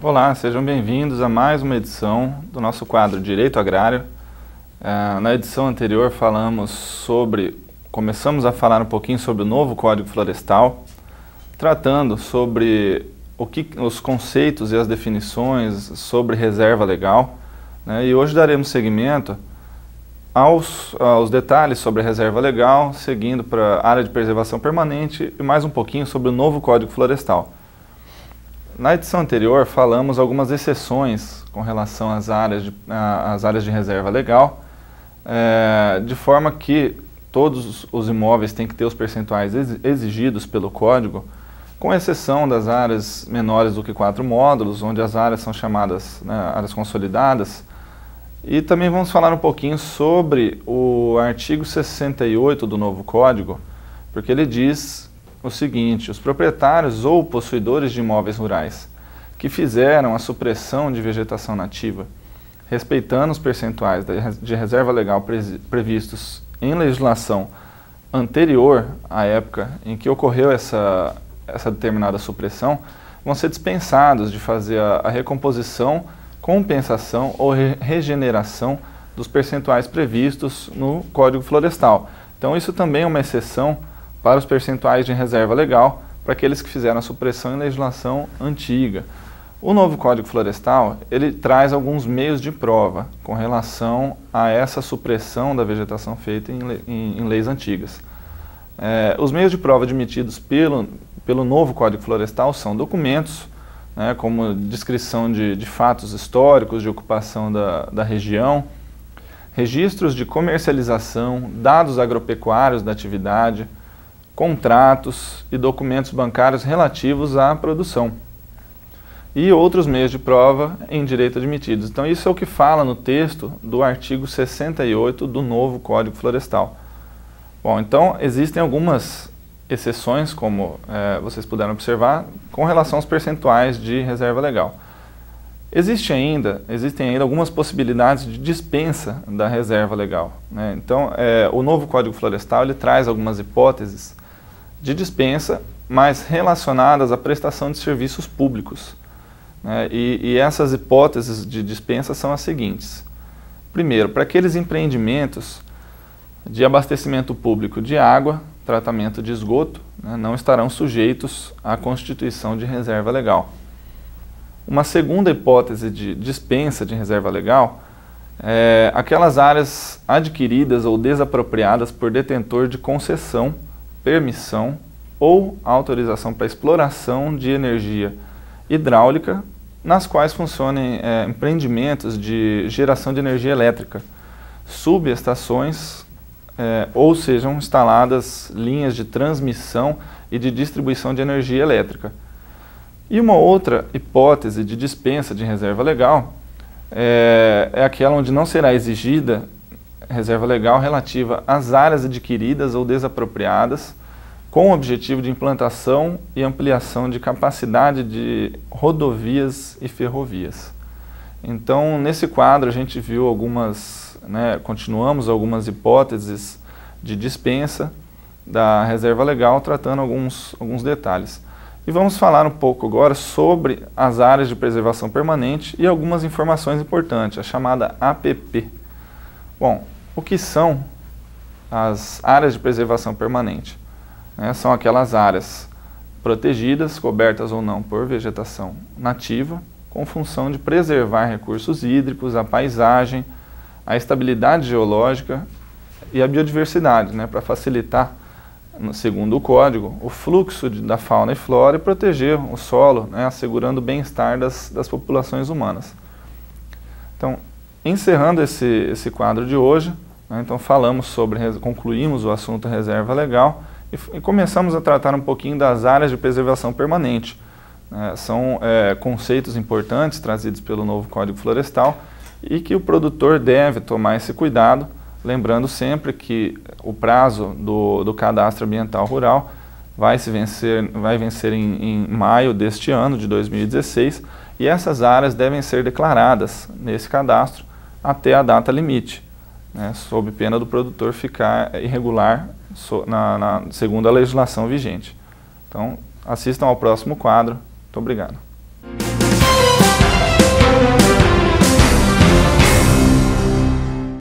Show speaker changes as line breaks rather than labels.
Olá, sejam bem-vindos a mais uma edição do nosso quadro Direito Agrário. Uh, na edição anterior falamos sobre, começamos a falar um pouquinho sobre o novo Código Florestal, tratando sobre o que, os conceitos e as definições sobre reserva legal. Né, e hoje daremos seguimento aos, aos detalhes sobre a reserva legal, seguindo para a área de preservação permanente e mais um pouquinho sobre o novo Código Florestal. Na edição anterior, falamos algumas exceções com relação às áreas de, às áreas de reserva legal, é, de forma que todos os imóveis têm que ter os percentuais exigidos pelo código, com exceção das áreas menores do que quatro módulos, onde as áreas são chamadas né, áreas consolidadas. E também vamos falar um pouquinho sobre o artigo 68 do novo código, porque ele diz o seguinte: os proprietários ou possuidores de imóveis rurais que fizeram a supressão de vegetação nativa, respeitando os percentuais de reserva legal previstos em legislação anterior à época em que ocorreu essa, essa determinada supressão, vão ser dispensados de fazer a, a recomposição, compensação ou re regeneração dos percentuais previstos no Código Florestal. Então, isso também é uma exceção para os percentuais de reserva legal para aqueles que fizeram a supressão em legislação antiga. O novo Código Florestal, ele traz alguns meios de prova com relação a essa supressão da vegetação feita em, em, em leis antigas. É, os meios de prova admitidos pelo, pelo novo Código Florestal são documentos, né, como descrição de, de fatos históricos, de ocupação da, da região, registros de comercialização, dados agropecuários da atividade, contratos e documentos bancários relativos à produção. E outros meios de prova em direito admitidos. Então, isso é o que fala no texto do artigo 68 do novo Código Florestal. Bom, então existem algumas exceções, como é, vocês puderam observar, com relação aos percentuais de reserva legal. Existe ainda, existem ainda algumas possibilidades de dispensa da reserva legal. Né? Então, é, o novo Código Florestal ele traz algumas hipóteses de dispensa, mas relacionadas à prestação de serviços públicos. Né? E, e essas hipóteses de dispensa são as seguintes. Primeiro, para aqueles empreendimentos de abastecimento público de água, tratamento de esgoto, né, não estarão sujeitos à constituição de reserva legal. Uma segunda hipótese de dispensa de reserva legal é aquelas áreas adquiridas ou desapropriadas por detentor de concessão permissão ou autorização para exploração de energia hidráulica, nas quais funcionem é, empreendimentos de geração de energia elétrica, subestações é, ou sejam instaladas linhas de transmissão e de distribuição de energia elétrica. E uma outra hipótese de dispensa de reserva legal é, é aquela onde não será exigida reserva legal relativa às áreas adquiridas ou desapropriadas, com o objetivo de implantação e ampliação de capacidade de rodovias e ferrovias. Então, nesse quadro, a gente viu algumas, né, continuamos algumas hipóteses de dispensa da reserva legal, tratando alguns, alguns detalhes. E vamos falar um pouco agora sobre as áreas de preservação permanente e algumas informações importantes, a chamada APP. Bom, o que são as áreas de preservação permanente? Né, são aquelas áreas protegidas, cobertas ou não por vegetação nativa, com função de preservar recursos hídricos, a paisagem, a estabilidade geológica e a biodiversidade, né, para facilitar, segundo o código, o fluxo de, da fauna e flora e proteger o solo, né, assegurando o bem-estar das, das populações humanas. Então, Encerrando esse, esse quadro de hoje, né, então falamos sobre, concluímos o assunto reserva legal e, e, começamos a tratar um pouquinho das áreas de preservação permanente. Né? são é, conceitos importantes trazidos pelo novo Código Florestal e que o produtor deve tomar esse cuidado, lembrando sempre que o prazo do, do cadastro ambiental rural vai se vencer, vai vencer em, em, maio deste ano de 2016 e essas áreas devem ser declaradas nesse cadastro até a data limite, né, sob pena do produtor ficar irregular so, na, na, segundo a legislação vigente. Então, assistam ao próximo quadro. Muito obrigado.